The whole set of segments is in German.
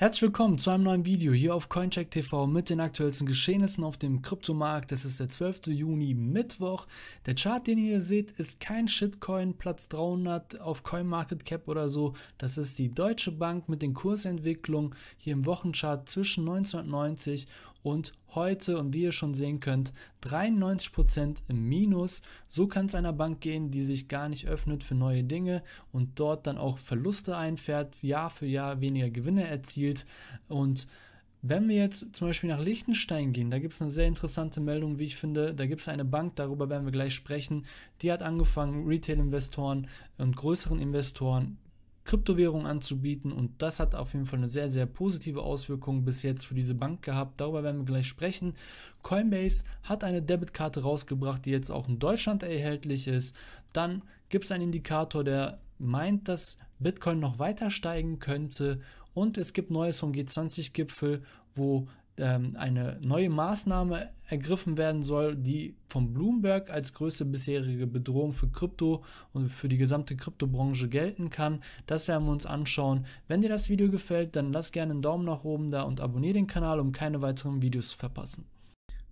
Herzlich willkommen zu einem neuen Video hier auf CoinCheck TV mit den aktuellsten Geschehnissen auf dem Kryptomarkt. Es ist der 12. Juni, Mittwoch. Der Chart, den ihr hier seht, ist kein Shitcoin, Platz 300 auf CoinMarketCap oder so. Das ist die Deutsche Bank mit den Kursentwicklungen hier im Wochenchart zwischen 1990 und heute und wie ihr schon sehen könnt 93% im Minus. So kann es einer Bank gehen, die sich gar nicht öffnet für neue Dinge und dort dann auch Verluste einfährt, Jahr für Jahr weniger Gewinne erzielt und wenn wir jetzt zum Beispiel nach Liechtenstein gehen, da gibt es eine sehr interessante Meldung, wie ich finde. Da gibt es eine Bank, darüber werden wir gleich sprechen. Die hat angefangen, Retail-Investoren und größeren Investoren Kryptowährungen anzubieten. Und das hat auf jeden Fall eine sehr, sehr positive Auswirkung bis jetzt für diese Bank gehabt. Darüber werden wir gleich sprechen. Coinbase hat eine Debitkarte rausgebracht, die jetzt auch in Deutschland erhältlich ist. Dann gibt es einen Indikator, der meint, dass Bitcoin noch weiter steigen könnte. Und es gibt Neues vom G20-Gipfel, wo ähm, eine neue Maßnahme ergriffen werden soll, die von Bloomberg als größte bisherige Bedrohung für Krypto und für die gesamte Kryptobranche gelten kann. Das werden wir uns anschauen. Wenn dir das Video gefällt, dann lass gerne einen Daumen nach oben da und abonniere den Kanal, um keine weiteren Videos zu verpassen.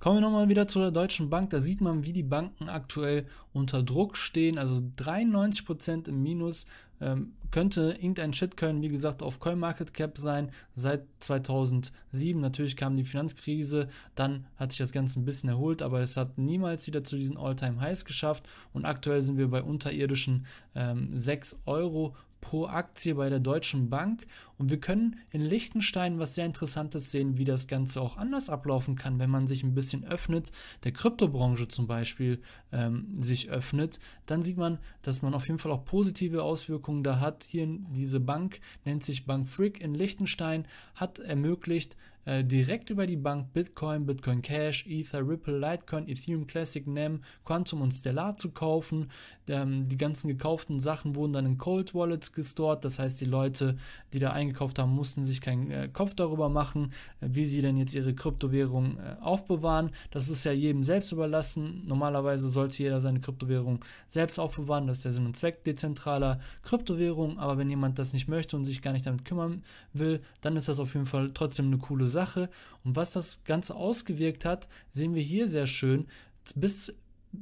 Kommen wir nochmal wieder zur Deutschen Bank. Da sieht man, wie die Banken aktuell unter Druck stehen. Also 93% im Minus. Ähm, könnte irgendein Shitcoin, wie gesagt, auf CoinMarketCap sein seit 2007. Natürlich kam die Finanzkrise, dann hat sich das Ganze ein bisschen erholt, aber es hat niemals wieder zu diesen All-Time-Highs geschafft und aktuell sind wir bei unterirdischen ähm, 6 Euro pro Aktie bei der Deutschen Bank. Und wir können in Liechtenstein was sehr Interessantes sehen, wie das Ganze auch anders ablaufen kann, wenn man sich ein bisschen öffnet, der Kryptobranche zum Beispiel ähm, sich öffnet. Dann sieht man, dass man auf jeden Fall auch positive Auswirkungen da hat. Hier diese Bank nennt sich Bank Frick in Liechtenstein, hat ermöglicht, äh, direkt über die Bank Bitcoin, Bitcoin Cash, Ether, Ripple, Litecoin, Ethereum Classic, NEM, Quantum und Stellar zu kaufen. Ähm, die ganzen gekauften Sachen wurden dann in Cold Wallets gestort. Das heißt, die Leute, die da eingekauft haben, mussten sich keinen äh, Kopf darüber machen, äh, wie sie denn jetzt ihre Kryptowährung äh, aufbewahren. Das ist ja jedem selbst überlassen. Normalerweise sollte jeder seine Kryptowährung selbst aufbewahren. Das ist der Sinn und Zweck dezentraler Kryptowährung. Aber wenn jemand das nicht möchte und sich gar nicht damit kümmern will, dann ist das auf jeden Fall trotzdem eine coole Sache. Sache. Und was das Ganze ausgewirkt hat, sehen wir hier sehr schön. Bis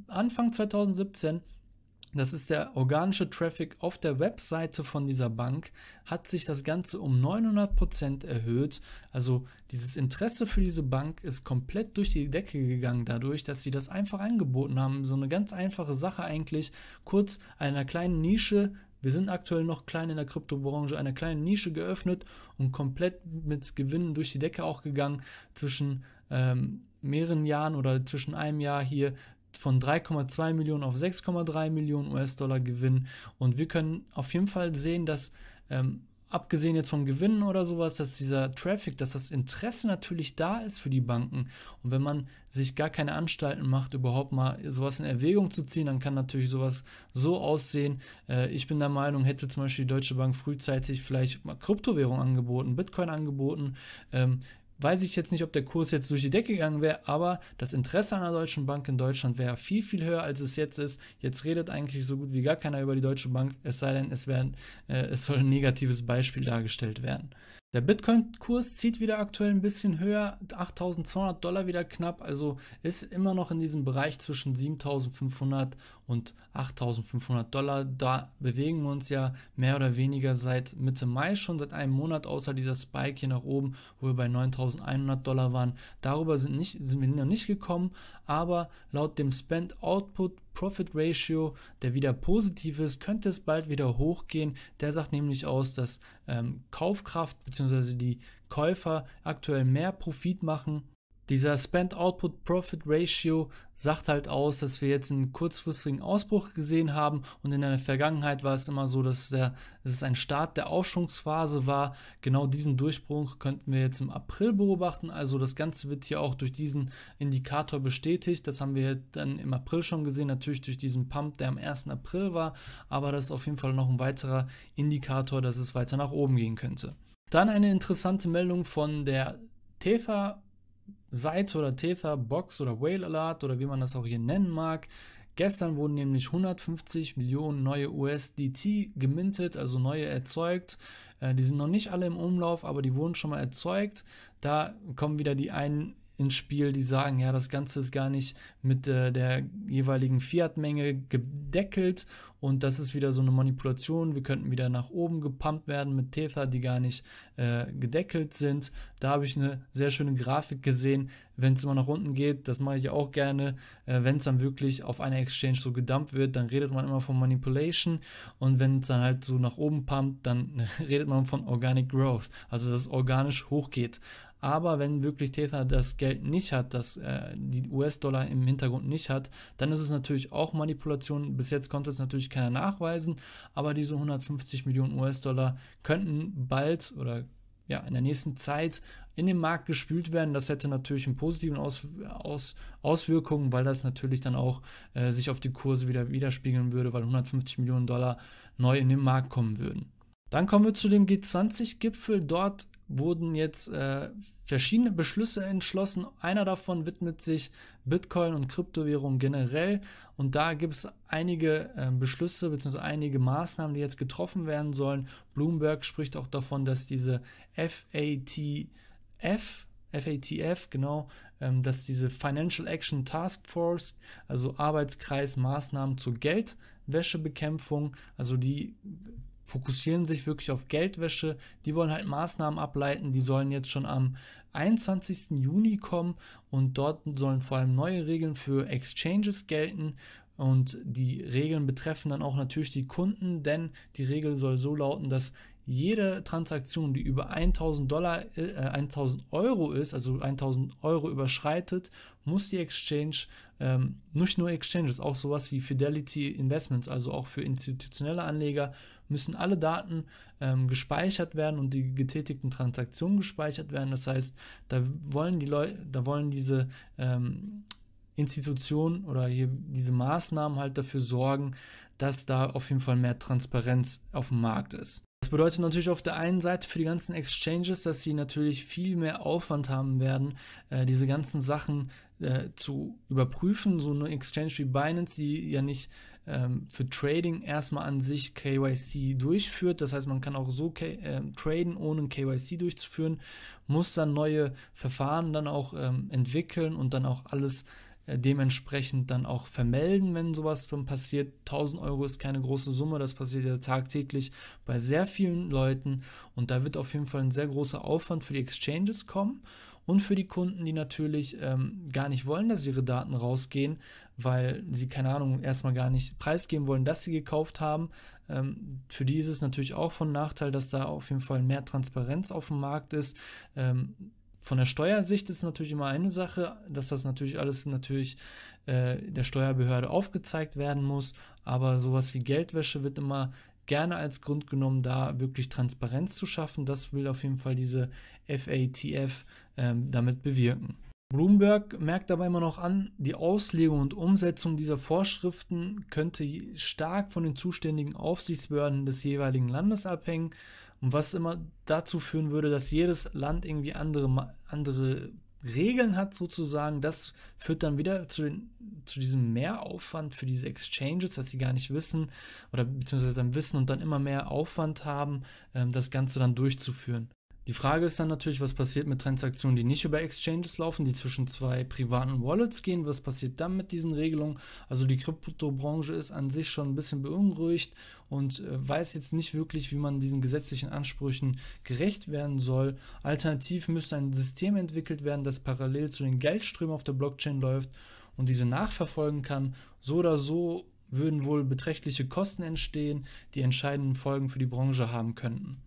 Anfang 2017 das ist der organische Traffic auf der Webseite von dieser Bank, hat sich das Ganze um 900% Prozent erhöht. Also dieses Interesse für diese Bank ist komplett durch die Decke gegangen dadurch, dass sie das einfach angeboten haben. So eine ganz einfache Sache eigentlich, kurz einer kleinen Nische wir sind aktuell noch klein in der Kryptobranche, einer kleinen Nische geöffnet und komplett mit Gewinnen durch die Decke auch gegangen zwischen ähm, mehreren Jahren oder zwischen einem Jahr hier von 3,2 Millionen auf 6,3 Millionen US-Dollar Gewinn. Und wir können auf jeden Fall sehen, dass ähm, abgesehen jetzt von Gewinnen oder sowas, dass dieser Traffic, dass das Interesse natürlich da ist für die Banken. Und wenn man sich gar keine Anstalten macht, überhaupt mal sowas in Erwägung zu ziehen, dann kann natürlich sowas so aussehen. Äh, ich bin der Meinung, hätte zum Beispiel die Deutsche Bank frühzeitig vielleicht mal Kryptowährung angeboten, Bitcoin angeboten, ähm, weiß ich jetzt nicht, ob der Kurs jetzt durch die Decke gegangen wäre, aber das Interesse an der Deutschen Bank in Deutschland wäre viel, viel höher, als es jetzt ist. Jetzt redet eigentlich so gut wie gar keiner über die Deutsche Bank, es sei denn, es, werden, äh, es soll ein negatives Beispiel dargestellt werden. Der Bitcoin-Kurs zieht wieder aktuell ein bisschen höher, 8200 Dollar wieder knapp, also ist immer noch in diesem Bereich zwischen 7500 und 8500 Dollar. Da bewegen wir uns ja mehr oder weniger seit Mitte Mai schon, seit einem Monat, außer dieser Spike hier nach oben, wo wir bei 9100 Dollar waren. Darüber sind, nicht, sind wir noch nicht gekommen, aber laut dem Spend Output Profit Ratio, der wieder positiv ist, könnte es bald wieder hochgehen. Der sagt nämlich aus, dass ähm, Kaufkraft bzw. die Käufer aktuell mehr Profit machen dieser Spend-Output-Profit-Ratio sagt halt aus, dass wir jetzt einen kurzfristigen Ausbruch gesehen haben und in der Vergangenheit war es immer so, dass, der, dass es ein Start der Aufschwungsphase war. Genau diesen Durchbruch könnten wir jetzt im April beobachten. Also das Ganze wird hier auch durch diesen Indikator bestätigt. Das haben wir dann im April schon gesehen, natürlich durch diesen Pump, der am 1. April war. Aber das ist auf jeden Fall noch ein weiterer Indikator, dass es weiter nach oben gehen könnte. Dann eine interessante Meldung von der TEFA Seite oder Tether Box oder Whale Alert oder wie man das auch hier nennen mag. Gestern wurden nämlich 150 Millionen neue USDT gemintet, also neue erzeugt. Äh, die sind noch nicht alle im Umlauf, aber die wurden schon mal erzeugt. Da kommen wieder die einen ins Spiel, die sagen, ja, das Ganze ist gar nicht mit äh, der jeweiligen Fiat-Menge gedeckelt und das ist wieder so eine Manipulation. Wir könnten wieder nach oben gepumpt werden mit Tether, die gar nicht äh, gedeckelt sind. Da habe ich eine sehr schöne Grafik gesehen. Wenn es immer nach unten geht, das mache ich auch gerne. Äh, wenn es dann wirklich auf einer Exchange so gedumpt wird, dann redet man immer von Manipulation und wenn es dann halt so nach oben pumpt, dann redet man von Organic Growth, also dass es organisch hochgeht. Aber wenn wirklich Tether das Geld nicht hat, das, äh, die US-Dollar im Hintergrund nicht hat, dann ist es natürlich auch Manipulation. Bis jetzt konnte es natürlich keiner nachweisen, aber diese 150 Millionen US-Dollar könnten bald oder ja, in der nächsten Zeit in den Markt gespült werden. Das hätte natürlich einen positiven Aus, Aus, Auswirkungen, weil das natürlich dann auch äh, sich auf die Kurse wieder widerspiegeln würde, weil 150 Millionen Dollar neu in den Markt kommen würden. Dann kommen wir zu dem G20-Gipfel. Dort wurden jetzt äh, verschiedene Beschlüsse entschlossen. Einer davon widmet sich Bitcoin und Kryptowährung generell. Und da gibt es einige äh, Beschlüsse bzw. einige Maßnahmen, die jetzt getroffen werden sollen. Bloomberg spricht auch davon, dass diese FATF, FATF, genau, ähm, dass diese Financial Action Task Force, also Arbeitskreis Maßnahmen zur Geldwäschebekämpfung, also die fokussieren sich wirklich auf Geldwäsche. Die wollen halt Maßnahmen ableiten. Die sollen jetzt schon am 21. Juni kommen und dort sollen vor allem neue Regeln für Exchanges gelten. Und die Regeln betreffen dann auch natürlich die Kunden, denn die Regel soll so lauten, dass jede Transaktion, die über 1000 Dollar, äh, 1000 Euro ist, also 1000 Euro überschreitet, muss die Exchange, ähm, nicht nur Exchanges, auch sowas wie Fidelity Investments, also auch für institutionelle Anleger, müssen alle Daten ähm, gespeichert werden und die getätigten Transaktionen gespeichert werden. Das heißt, da wollen die Leute, da wollen diese ähm, Institutionen oder hier diese Maßnahmen halt dafür sorgen, dass da auf jeden Fall mehr Transparenz auf dem Markt ist. Das bedeutet natürlich auf der einen Seite für die ganzen Exchanges, dass sie natürlich viel mehr Aufwand haben werden, äh, diese ganzen Sachen äh, zu überprüfen. So eine Exchange wie Binance, die ja nicht ähm, für Trading erstmal an sich KYC durchführt, das heißt man kann auch so äh, traden, ohne KYC durchzuführen, muss dann neue Verfahren dann auch ähm, entwickeln und dann auch alles äh, dementsprechend dann auch vermelden, wenn sowas passiert. 1000 Euro ist keine große Summe, das passiert ja tagtäglich bei sehr vielen Leuten und da wird auf jeden Fall ein sehr großer Aufwand für die Exchanges kommen und für die Kunden, die natürlich ähm, gar nicht wollen, dass ihre Daten rausgehen, weil sie keine Ahnung erstmal gar nicht preisgeben wollen, dass sie gekauft haben. Ähm, für die ist es natürlich auch von Nachteil, dass da auf jeden Fall mehr Transparenz auf dem Markt ist. Ähm, von der Steuersicht ist natürlich immer eine Sache, dass das natürlich alles natürlich äh, der Steuerbehörde aufgezeigt werden muss, aber sowas wie Geldwäsche wird immer gerne als Grund genommen, da wirklich Transparenz zu schaffen. Das will auf jeden Fall diese FATF ähm, damit bewirken. Bloomberg merkt dabei immer noch an, die Auslegung und Umsetzung dieser Vorschriften könnte stark von den zuständigen Aufsichtsbehörden des jeweiligen Landes abhängen. Und was immer dazu führen würde, dass jedes Land irgendwie andere, andere Regeln hat, sozusagen, das führt dann wieder zu, den, zu diesem Mehraufwand für diese Exchanges, dass sie gar nicht wissen oder beziehungsweise dann wissen und dann immer mehr Aufwand haben, ähm, das Ganze dann durchzuführen. Die Frage ist dann natürlich, was passiert mit Transaktionen, die nicht über Exchanges laufen, die zwischen zwei privaten Wallets gehen. Was passiert dann mit diesen Regelungen? Also die Kryptobranche ist an sich schon ein bisschen beunruhigt und äh, weiß jetzt nicht wirklich, wie man diesen gesetzlichen Ansprüchen gerecht werden soll. Alternativ müsste ein System entwickelt werden, das parallel zu den Geldströmen auf der Blockchain läuft und diese nachverfolgen kann. So oder so würden wohl beträchtliche Kosten entstehen, die entscheidenden Folgen für die Branche haben könnten.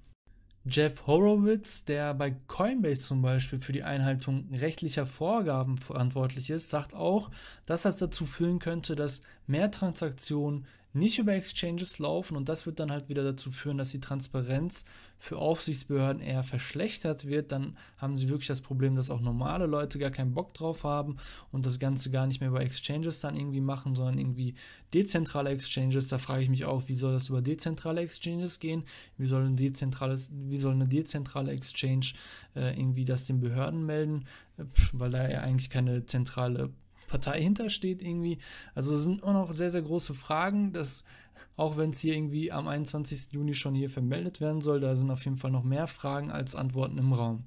Jeff Horowitz, der bei Coinbase zum Beispiel für die Einhaltung rechtlicher Vorgaben verantwortlich ist, sagt auch, dass das dazu führen könnte, dass mehr Transaktionen nicht über Exchanges laufen und das wird dann halt wieder dazu führen, dass die Transparenz für Aufsichtsbehörden eher verschlechtert wird. Dann haben sie wirklich das Problem, dass auch normale Leute gar keinen Bock drauf haben und das Ganze gar nicht mehr über Exchanges dann irgendwie machen, sondern irgendwie dezentrale Exchanges. Da frage ich mich auch, wie soll das über dezentrale Exchanges gehen? Wie soll, ein dezentrales, wie soll eine dezentrale Exchange äh, irgendwie das den Behörden melden? Äh, Pff, weil da ja eigentlich keine zentrale Partei hintersteht irgendwie. Also sind immer noch sehr, sehr große Fragen, dass auch wenn es hier irgendwie am 21. Juni schon hier vermeldet werden soll, da sind auf jeden Fall noch mehr Fragen als Antworten im Raum.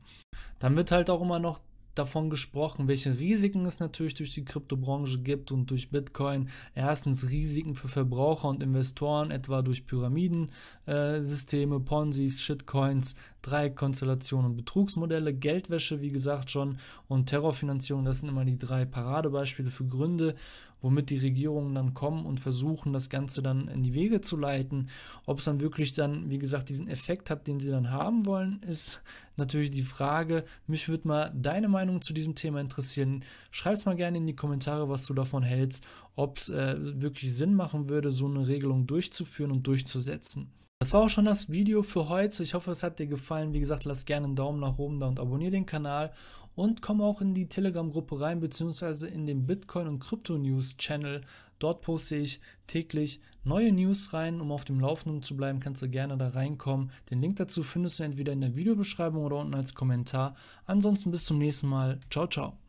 Dann wird halt auch immer noch davon gesprochen, welche Risiken es natürlich durch die Kryptobranche gibt und durch Bitcoin. Erstens Risiken für Verbraucher und Investoren, etwa durch Pyramidensysteme, Ponzis, Shitcoins, Dreieckkonstellationen und Betrugsmodelle, Geldwäsche, wie gesagt schon, und Terrorfinanzierung. Das sind immer die drei Paradebeispiele für Gründe, womit die Regierungen dann kommen und versuchen, das Ganze dann in die Wege zu leiten. Ob es dann wirklich dann, wie gesagt, diesen Effekt hat, den sie dann haben wollen, ist natürlich die Frage. Mich würde mal deine Meinung zu diesem Thema interessieren. Schreib es mal gerne in die Kommentare, was du davon hältst, ob es äh, wirklich Sinn machen würde, so eine Regelung durchzuführen und durchzusetzen. Das war auch schon das Video für heute. Ich hoffe, es hat dir gefallen. Wie gesagt, lass gerne einen Daumen nach oben da und abonniere den Kanal und komm auch in die Telegram-Gruppe rein, beziehungsweise in den Bitcoin- und Krypto-News-Channel. Dort poste ich täglich neue News rein. Um auf dem Laufenden zu bleiben, kannst du gerne da reinkommen. Den Link dazu findest du entweder in der Videobeschreibung oder unten als Kommentar. Ansonsten bis zum nächsten Mal. Ciao, ciao.